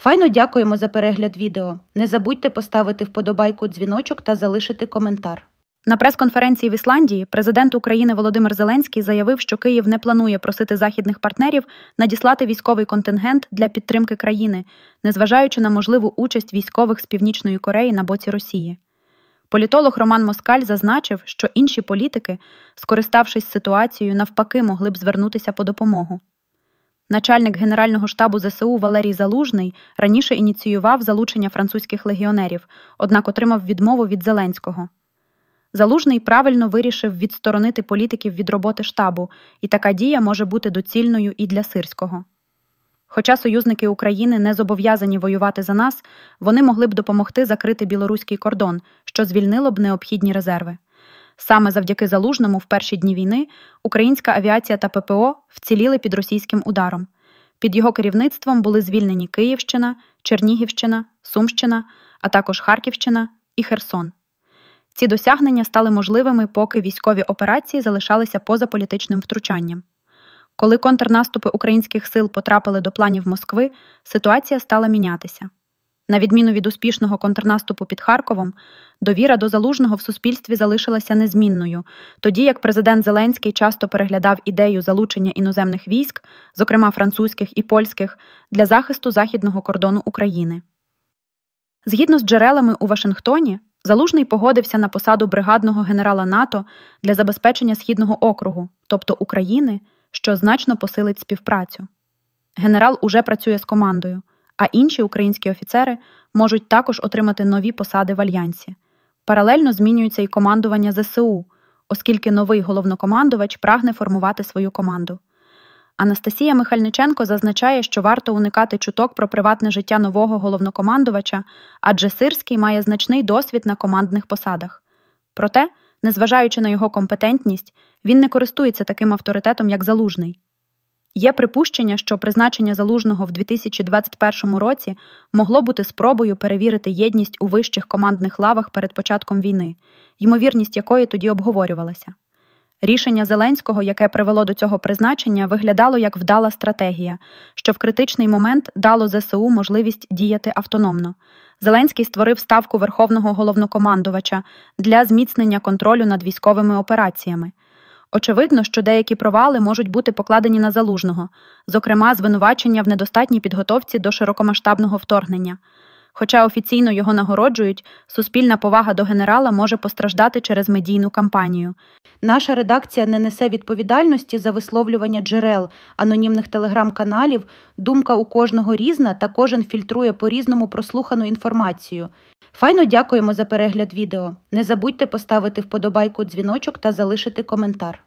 Файно дякуємо за перегляд відео. Не забудьте поставити вподобайку дзвіночок та залишити коментар. На прес-конференції в Ісландії президент України Володимир Зеленський заявив, що Київ не планує просити західних партнерів надіслати військовий контингент для підтримки країни, незважаючи на можливу участь військових з Північної Кореї на боці Росії. Політолог Роман Москаль зазначив, що інші політики, скориставшись ситуацією, навпаки, могли б звернутися по допомогу. Начальник Генерального штабу ЗСУ Валерій Залужний раніше ініціював залучення французьких легіонерів, однак отримав відмову від Зеленського. Залужний правильно вирішив відсторонити політиків від роботи штабу, і така дія може бути доцільною і для сирського. Хоча союзники України не зобов'язані воювати за нас, вони могли б допомогти закрити білоруський кордон, що звільнило б необхідні резерви. Саме завдяки залужному в перші дні війни українська авіація та ППО вціліли під російським ударом. Під його керівництвом були звільнені Київщина, Чернігівщина, Сумщина, а також Харківщина і Херсон. Ці досягнення стали можливими, поки військові операції залишалися поза політичним втручанням. Коли контрнаступи українських сил потрапили до планів Москви, ситуація стала мінятися. На відміну від успішного контрнаступу під Харковом, довіра до залужного в суспільстві залишилася незмінною, тоді як президент Зеленський часто переглядав ідею залучення іноземних військ, зокрема французьких і польських, для захисту західного кордону України. Згідно з джерелами у Вашингтоні, залужний погодився на посаду бригадного генерала НАТО для забезпечення Східного округу, тобто України, що значно посилить співпрацю. Генерал уже працює з командою а інші українські офіцери можуть також отримати нові посади в альянсі. Паралельно змінюється і командування ЗСУ, оскільки новий головнокомандувач прагне формувати свою команду. Анастасія Михальниченко зазначає, що варто уникати чуток про приватне життя нового головнокомандувача, адже Сирський має значний досвід на командних посадах. Проте, незважаючи на його компетентність, він не користується таким авторитетом, як залужний. Є припущення, що призначення залужного в 2021 році могло бути спробою перевірити єдність у вищих командних лавах перед початком війни, ймовірність якої тоді обговорювалася. Рішення Зеленського, яке привело до цього призначення, виглядало як вдала стратегія, що в критичний момент дало ЗСУ можливість діяти автономно. Зеленський створив ставку верховного головнокомандувача для зміцнення контролю над військовими операціями. Очевидно, що деякі провали можуть бути покладені на залужного, зокрема, звинувачення в недостатній підготовці до широкомасштабного вторгнення. Хоча офіційно його нагороджують, суспільна повага до генерала може постраждати через медійну кампанію. Наша редакція не несе відповідальності за висловлювання джерел, анонімних телеграм-каналів. Думка у кожного різна та кожен фільтрує по різному прослухану інформацію. Файно дякуємо за перегляд відео. Не забудьте поставити вподобайку дзвіночок та залишити коментар.